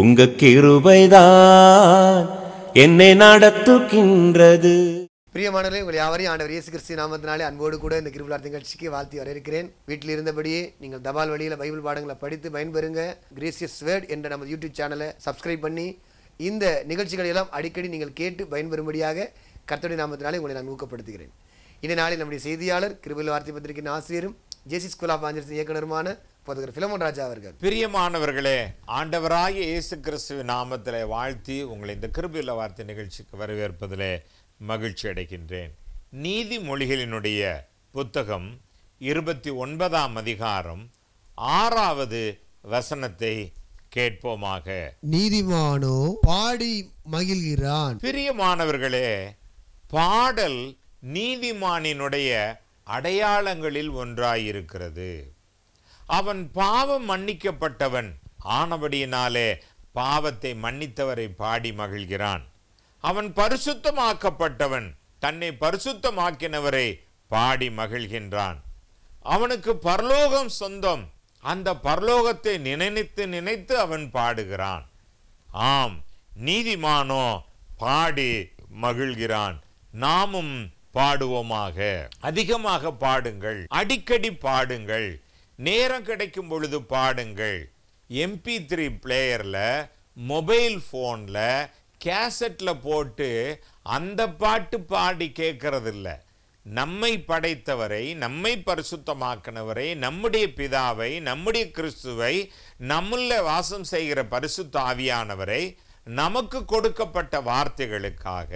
உங்க கிருபைதான் என்னை நடத்துகின்றது பிரியமானவர்களே உங்கள் யாவரையும் ஆண்டவர் இயேசு கிறிஸ்து நாமத்தினாலே அன்போடு கூட இந்த கிருபுலார் நிகழ்ச்சிக்கு வாழ்த்தி வரவேற்கிறேன் வீட்டில் இருந்தபடியே நீங்கள் தபால் வழியில் பைபிள் பாடங்களை படித்து பயன்பெறுங்க கிரேசியஸ் வேர்ட் என்ற நமது யூடியூப் சேனலை சப்ஸ்கிரைப் பண்ணி இந்த நிகழ்ச்சிகளை எல்லாம் அடிக்கடி நீங்கள் கேட்டு பயன்பெறும்படியாக கர்த்தடி நாமத்தினாலே உங்களை நான் ஊக்கப்படுத்துகிறேன் இந்த நாளில் நம்முடைய செய்தியாளர் கிருபில் வார்த்தை பத்திரிகையின் ஆசிரியரும் ஜேசி ஸ்கூல் ஆஃப் ஆஞ்சர்ஸ் இயக்குனருமான போதுகிற பிலமோன் ராஜா அவர்கள் பிரியமானவர்களே ஆண்டவராய இயேசு கிறிஸ்துவ நாமத்திலே வாழ்த்தி உங்களை இந்த கிருபியுள்ள வார்த்தை நிகழ்ச்சிக்கு வரவேற்பதிலே மகிழ்ச்சி அடைகின்றேன் மொழிகளினுடைய புத்தகம் இருபத்தி ஒன்பதாம் அதிகாரம் ஆறாவது வசனத்தை கேட்போமாக நீதிமானோ பாடி மகிழ்கிறான் பிரியமானவர்களே பாடல் நீதிமானினுடைய அடையாளங்களில் ஒன்றாயிருக்கிறது அவன் பாவம் மன்னிக்கப்பட்டவன் ஆனபடியினாலே பாவத்தை மன்னித்தவரை பாடி மகிழ்கிறான் அவன் பரிசுத்தமாக்கப்பட்டவன் தன்னை பரிசுத்தமாக்கினவரை பாடி மகிழ்கின்றான் அவனுக்கு பரலோகம் சொந்தம் அந்த பரலோகத்தை நினைத்து நினைத்து அவன் பாடுகிறான் ஆம் நீதிமானோ பாடி மகிழ்கிறான் நாமும் பாடுவோமாக அதிகமாக பாடுங்கள் அடிக்கடி பாடுங்கள் நேரம் கிடைக்கும் பொழுது பாடுங்கள் எம்பி த்ரீ பிளேயரில் மொபைல் ஃபோனில் கேசட்டில் போட்டு அந்த பாட்டு பாடி கேட்கறதில்ல நம்மை படைத்தவரை நம்மை பரிசுத்தமாக்கினவரை நம்முடைய பிதாவை நம்முடைய கிறிஸ்துவை நம்முள்ள வாசம் செய்கிற பரிசுத்த ஆவியானவரை நமக்கு கொடுக்கப்பட்ட வார்த்தைகளுக்காக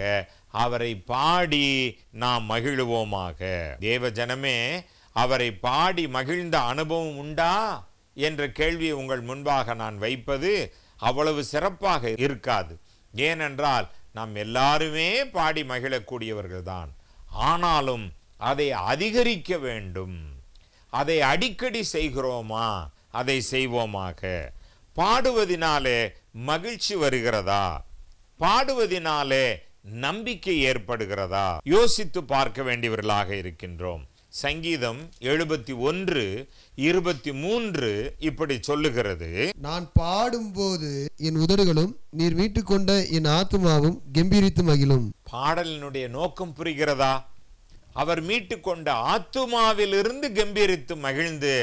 அவரை பாடி நாம் மகிழுவோமாக தேவ ஜனமே அவரை பாடி மகிழ்ந்த அனுபவம் உண்டா என்ற கேள்வியை உங்கள் முன்பாக நான் வைப்பது அவ்வளவு சிறப்பாக இருக்காது ஏனென்றால் நாம் எல்லாருமே பாடி மகிழக்கூடியவர்கள் தான் ஆனாலும் அதை அதிகரிக்க வேண்டும் அதை அடிக்கடி செய்கிறோமா அதை செய்வோமாக பாடுவதினாலே மகிழ்ச்சி வருகிறதா பாடுவதினாலே நம்பிக்கை ஏற்படுகிறதா யோசித்து பார்க்க வேண்டியவர்களாக இருக்கின்றோம் சங்கீதம் எழுபத்தி ஒன்று இருபத்தி மூன்று இப்படி சொல்லுகிறது நான் பாடும்போது என் உதடுகளும் நீர் வீட்டு கொண்ட என் ஆத்மாவும் கம்பீரித்து மகிழும் பாடலினுடைய நோக்கம் புரிகிறதா அவர் மீட்டு கொண்ட ஆத்துமாவிலிருந்து கம்பீரித்து மகிழ்ந்து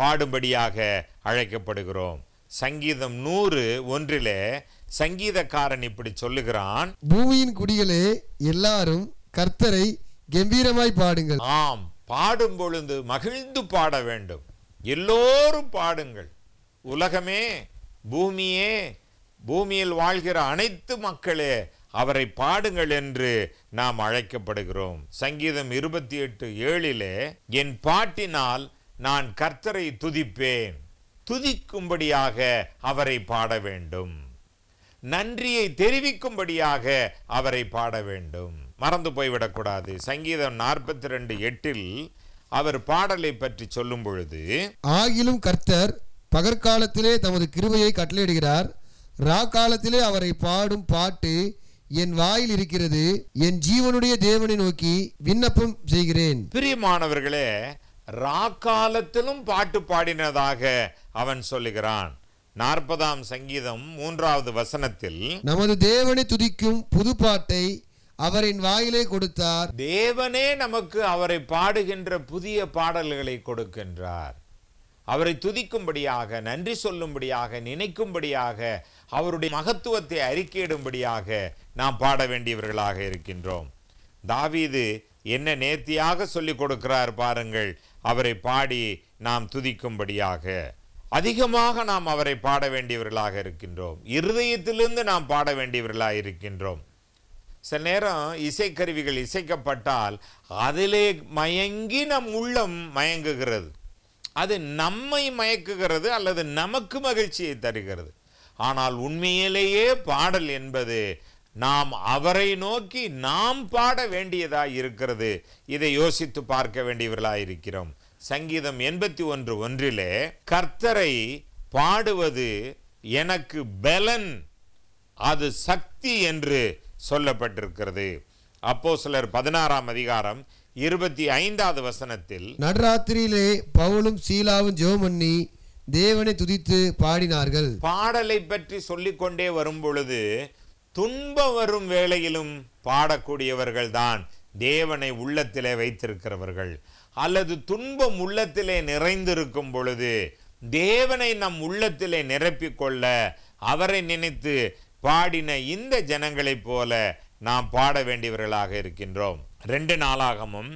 பாடும்படியாக அழைக்கப்படுகிறோம் சங்கீதம் நூறு ஒன்றிலே சங்கீதக்காரன் இப்படி சொல்லுகிறான் பூமியின் குடிகளே எல்லாரும் கர்த்தரை கம்பீரமாய் பாடுங்கள் ஆம் பாடும் பொழுது மகிழ்ந்து பாட வேண்டும் எல்லோரும் பாடுங்கள் உலகமே பூமியே பூமியில் வாழ்கிற அனைத்து மக்களே அவரை பாடுங்கள் என்று நாம் அழைக்கப்படுகிறோம் சங்கீதம் இருபத்தி எட்டு ஏழிலே என் பாட்டினால் நான் கர்த்தரை துதிப்பேன் துதிக்கும்படியாக அவரை பாட வேண்டும் நன்றியை தெரிவிக்கும்படியாக அவரை பாட வேண்டும் மறந்து போய்விடக்கூடாது சங்கீதம் நாற்பத்தி ரெண்டு எட்டில் அவர் பாடலை பற்றி சொல்லும் பொழுது ஆகிலும் கர்த்தர் பகற்காலத்திலே தமது கிருபையை கட்டளையிடுகிறார் ராக்காலத்திலே அவரை பாடும் பாட்டு என் வாயில் இருக்கிறது என் ஜீவனுடைய தேவனை நோக்கி விண்ணப்பம் செய்கிறேன் பிரியமானவர்களே ராக்காலத்திலும் பாட்டு பாடினதாக அவன் சொல்லுகிறான் நாற்பதாம் சங்கீதம் மூன்றாவது வசனத்தில் நமது தேவனை துதிக்கும் புதுப்பாட்டை அவரின் வாயிலே கொடுத்தார் தேவனே நமக்கு அவரை பாடுகின்ற புதிய பாடல்களை கொடுக்கின்றார் அவரை துதிக்கும்படியாக நன்றி சொல்லும்படியாக நினைக்கும்படியாக அவருடைய மகத்துவத்தை அறிக்கையிடும்படியாக நாம் பாட வேண்டியவர்களாக இருக்கின்றோம் தாவீது என்ன நேர்த்தியாக சொல்லிக் கொடுக்கிறார் பாருங்கள் அவரை பாடி நாம் துதிக்கும்படியாக அதிகமாக நாம் அவரை பாட வேண்டியவர்களாக இருக்கின்றோம் இருதயத்திலிருந்து நாம் பாட வேண்டியவர்களாக இருக்கின்றோம் சில நேரம் இசைக்கருவிகள் இசைக்கப்பட்டால் அதிலே மயங்கி நம் உள்ளம் மயங்குகிறது அது நம்மை மயக்குகிறது அல்லது நமக்கு மகிழ்ச்சியை தருகிறது ஆனால் உண்மையிலேயே பாடல் என்பது நாம் அவரை நோக்கி நாம் பாட வேண்டியதாக இருக்கிறது இதை யோசித்து பார்க்க வேண்டியவர்களாக இருக்கிறோம் சங்கீதம் எண்பத்தி ஒன்று ஒன்றிலே கர்த்தரை பாடுவது எனக்கு பலன் அது சக்தி என்று சொல்லப்பட்டிருக்கிறது அப்போ சிலர் பதினாறாம் அதிகாரம் இருபத்தி ஐந்தாவது வசனத்தில் நடராத்திரியிலே பவுலும் சீலாவும் ஜோமன்னி பண்ணி தேவனை துதித்து பாடினார்கள் பாடலை பற்றி சொல்லிக்கொண்டே வரும் பொழுது துன்பம் வரும் வேளையிலும் பாடக்கூடியவர்கள் தான் தேவனை உள்ளத்திலே வைத்திருக்கிறவர்கள் அல்லது துன்பம் உள்ளத்திலே நிறைந்திருக்கும் பொழுது தேவனை நம் உள்ளத்திலே நிரப்பிக்கொள்ள அவரை நினைத்து பாடின இந்த ஜனங்களைப் போல நாம் பாட வேண்டியவர்களாக இருக்கின்றோம் ரெண்டு நாளாகமும்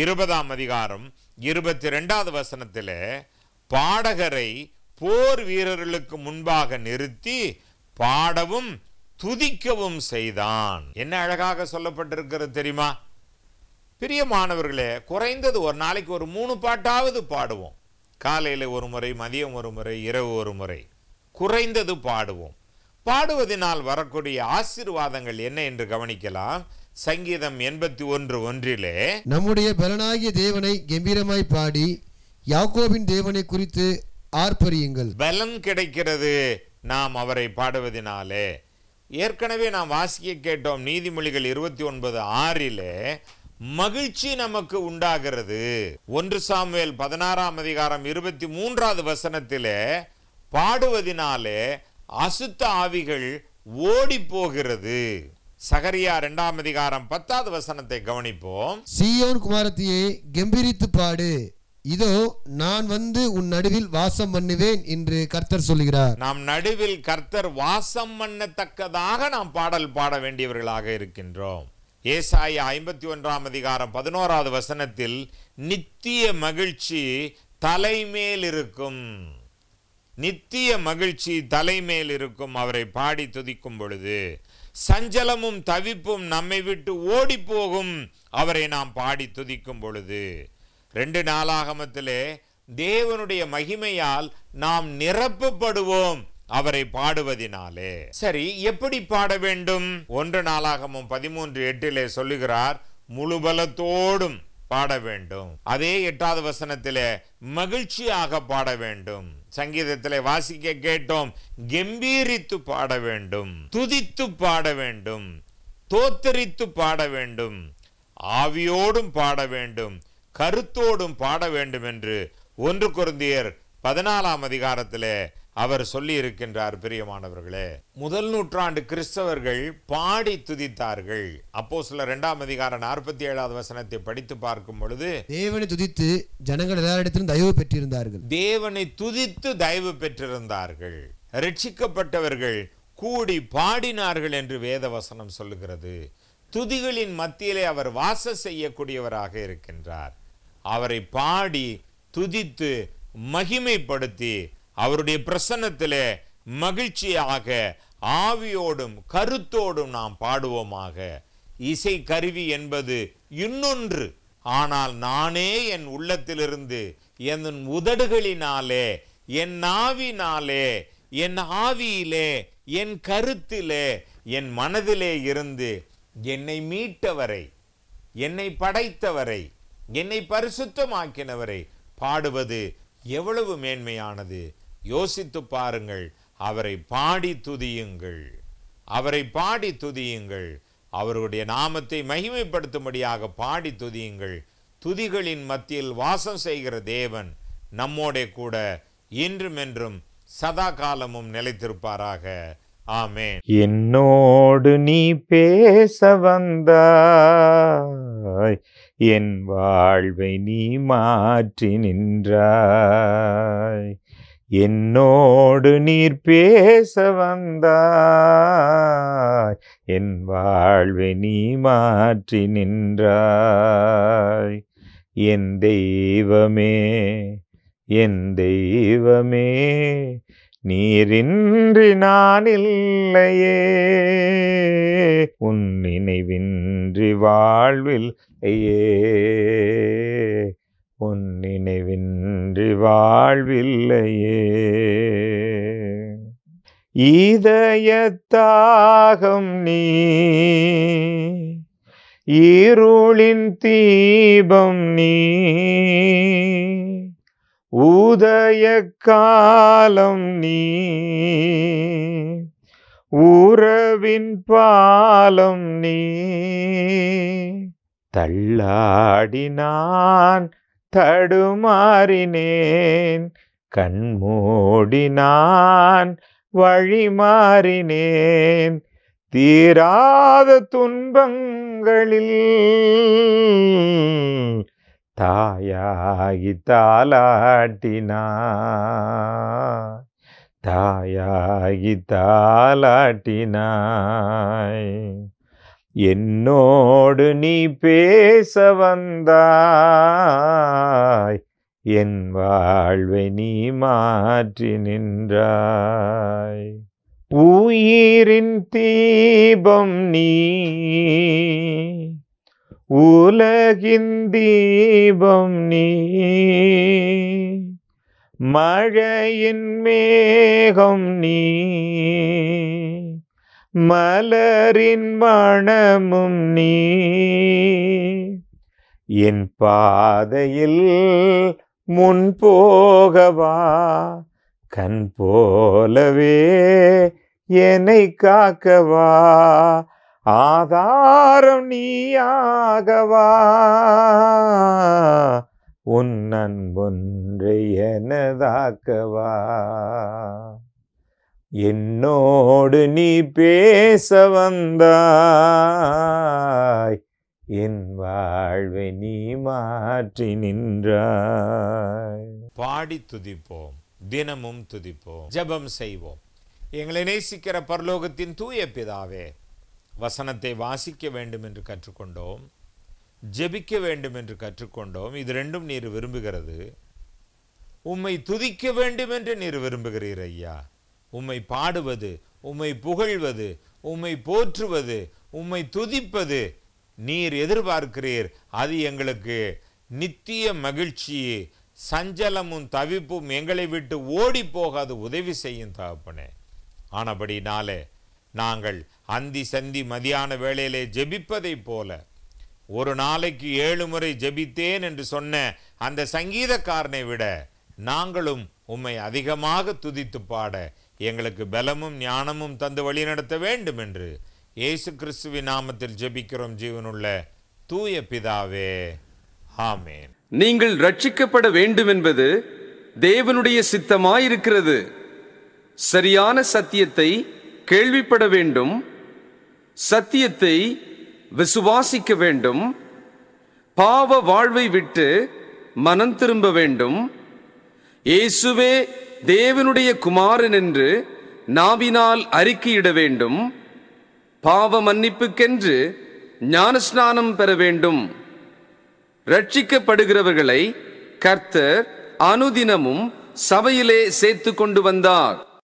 இருபதாம் அதிகாரம் இருபத்தி ரெண்டாவது வசனத்தில் பாடகரை போர் வீரர்களுக்கு முன்பாக நிறுத்தி பாடவும் துதிக்கவும் செய்தான் என்ன அழகாக சொல்லப்பட்டிருக்கிறது தெரியுமா பெரிய மாணவர்களே குறைந்தது ஒரு நாளைக்கு ஒரு மூணு பாட்டாவது பாடுவோம் காலையில் ஒரு முறை மதியம் ஒரு முறை இரவு ஒரு முறை குறைந்தது பாடுவோம் பாடுவதினால் வரக்கூடிய ஆசீர்வாதங்கள் என்ன என்று கவனிக்கலாம் சங்கீதம் எண்பத்தி ஒன்று ஒன்றிலே நம்முடைய பலனாகிய தேவனை கம்பீரமாய் பாடி யாக்கோவின் தேவனை குறித்து ஆர்ப்பரியுங்கள் பலன் கிடைக்கிறது நாம் அவரை பாடுவதினாலே ஏற்கனவே நாம் வாசிக்க கேட்டோம் நீதிமொழிகள் இருபத்தி ஒன்பது ஆறிலே மகிழ்ச்சி நமக்கு உண்டாகிறது ஒன்று சாமுவேல் பதினாறாம் அதிகாரம் இருபத்தி மூன்றாவது வசனத்திலே பாடுவதினாலே அசுத்த ஆவிகள் ஓடி போகிறது சகரியா இரண்டாம் அதிகாரம் பத்தாவது வசனத்தை கவனிப்போம் சியோன் குமாரத்தியை கம்பீரித்து பாடு இதோ நான் வந்து உன் நடுவில் வாசம் பண்ணுவேன் என்று கர்த்தர் சொல்லுகிறார் நாம் நடுவில் கர்த்தர் வாசம் பண்ணத்தக்கதாக நாம் பாடல் பாட வேண்டியவர்களாக இருக்கின்றோம் ஏசாய ஐம்பத்தி ஒன்றாம் அதிகாரம் பதினோராவது வசனத்தில் நித்திய மகிழ்ச்சி தலைமேல் இருக்கும் நித்திய மகிழ்ச்சி தலைமேல் இருக்கும் அவரை பாடி துதிக்கும் பொழுது சஞ்சலமும் தவிப்பும் நம்மை விட்டு ஓடி போகும் அவரை நாம் பாடி துதிக்கும் பொழுது ரெண்டு நாளாகமத்திலே தேவனுடைய மகிமையால் நாம் நிரப்பப்படுவோம் அவரை பாடுவதினாலே சரி எப்படி பாட வேண்டும் ஒன்று நாளாகமும் பதிமூன்று எட்டிலே சொல்லுகிறார் முழுபலத்தோடும் பாட வேண்டும் அதே எட்டாவது வசனத்திலே மகிழ்ச்சியாக பாட வேண்டும் சங்கீதத்தில் வாசிக்க கேட்டோம் கம்பீரித்து பாட வேண்டும் துதித்து பாட வேண்டும் தோத்தரித்து பாட வேண்டும் ஆவியோடும் பாட வேண்டும் கருத்தோடும் பாட வேண்டும் என்று ஒன்று குருந்தியர் பதினாலாம் அதிகாரத்திலே அவர் சொல்லி இருக்கின்றார் பிரியமானவர்களே முதல் நூற்றாண்டு கிறிஸ்தவர்கள் பாடி துதித்தார்கள் அப்போ சில இரண்டாம் அதிகார நாற்பத்தி ஏழாவது வசனத்தை படித்து பார்க்கும் பொழுது தேவனை துதித்து ஜனங்கள் எல்லாரிடத்திலும் தயவு பெற்றிருந்தார்கள் தேவனை துதித்து தயவு பெற்றிருந்தார்கள் ரட்சிக்கப்பட்டவர்கள் கூடி பாடினார்கள் என்று வேத வசனம் சொல்லுகிறது துதிகளின் மத்தியிலே அவர் வாச செய்யக்கூடியவராக இருக்கின்றார் அவரை பாடி துதித்து மகிமைப்படுத்தி அவருடைய பிரசன்னத்திலே மகிழ்ச்சியாக ஆவியோடும் கருத்தோடும் நாம் பாடுவோமாக இசை கருவி என்பது இன்னொன்று ஆனால் நானே என் உள்ளத்திலிருந்து என் உதடுகளினாலே என் ஆவினாலே என் ஆவியிலே என் கருத்திலே என் மனதிலே இருந்து என்னை மீட்டவரை என்னை படைத்தவரை என்னை பரிசுத்தமாக்கினவரை பாடுவது எவ்வளவு மேன்மையானது யோசித்து பாருங்கள் அவரை பாடி துதியுங்கள் அவரை பாடி துதியுங்கள் அவருடைய நாமத்தை மகிமைப்படுத்தும்படியாக பாடி துதியுங்கள் துதிகளின் மத்தியில் வாசம் செய்கிற தேவன் நம்மோட கூட இன்றும் என்றும் சதா காலமும் நிலைத்திருப்பாராக ஆமே என்னோடு நீ பேச வந்தாய் என் வாழ்வை நீ மாற்றி நின்றாய் என்னோடு நீர் பேச வந்தாய் என் வாழ்வை நீ மாற்றி நின்றாய் என் தெய்வமே என் தெய்வமே நீரின்றி நான் இல்லையே உன் நினைவின்றி வாழ்வில் ஐயே உன் நினைவின்றி வாழ்வில்லையே ஈதயத்தாகம் நீ ஈருளின் தீபம் நீ ஊதய காலம் நீ உறவின் பாலம் நீ தள்ளாடினான் தடுமாறினேன் கண்மூடினான் வழிமாறினேன் தீராத துன்பங்களில் தாயாகி தாலாட்டினா தாயாகி தாலாட்டினாய் என்னோடு நீ பேச வந்தாய் என் வாழ்வை நீ மாற்றி நின்றாய் உயிரின் தீபம் நீ உலகின் தீபம் நீ மழையின் மேகம் நீ மலரின் மணமும் நீ என் பாதையில் முன் போகவா கண் போலவே என்னை காக்கவா ஆதாரம் நீயாகவா உன் அன்பொன்று எனதாக்கவா என்னோடு நீ பேச வந்தாய் என் வாழ்வை நீ மாற்றி நின்றாய் பாடி துதிப்போம் தினமும் துதிப்போம் ஜபம் செய்வோம் எங்களை நேசிக்கிற பரலோகத்தின் தூய பிதாவே வசனத்தை வாசிக்க வேண்டும் என்று கற்றுக்கொண்டோம் ஜெபிக்க வேண்டும் என்று கற்றுக்கொண்டோம் இது ரெண்டும் நீர் விரும்புகிறது உம்மை துதிக்க வேண்டும் என்று நீர் விரும்புகிறீர் ஐயா உம்மை பாடுவது உம்மை புகழ்வது உம்மை போற்றுவது உம்மை துதிப்பது நீர் எதிர்பார்க்கிறீர் அது எங்களுக்கு நித்திய மகிழ்ச்சி சஞ்சலமும் தவிப்பும் எங்களை விட்டு ஓடி போகாது உதவி செய்யும் தகப்பனே ஆனபடினாலே நாங்கள் அந்தி சந்தி மதியான வேளையிலே ஜெபிப்பதைப் போல ஒரு நாளைக்கு ஏழு முறை ஜெபித்தேன் என்று சொன்ன அந்த சங்கீதக்காரனை விட நாங்களும் உம்மை அதிகமாக துதித்து பாட எங்களுக்கு பலமும் ஞானமும் தந்து நடத்த வேண்டும் என்று இயேசு கிறிஸ்துவின் நாமத்தில் ஜெபிக்கிறோம் ஜீவனுள்ள தூய பிதாவே ஆமேன் நீங்கள் ரட்சிக்கப்பட வேண்டும் என்பது தேவனுடைய சித்தமாயிருக்கிறது சரியான சத்தியத்தை கேள்விப்பட வேண்டும் சத்தியத்தை விசுவாசிக்க வேண்டும் பாவ வாழ்வை விட்டு மனம் திரும்ப வேண்டும் இயேசுவே தேவனுடைய குமாரன் என்று நாவினால் அறிக்கையிட வேண்டும் பாவ மன்னிப்புக்கென்று ஞானஸ்நானம் பெற வேண்டும் ரட்சிக்கப்படுகிறவர்களை கர்த்தர் அனுதினமும் சபையிலே சேர்த்து கொண்டு வந்தார்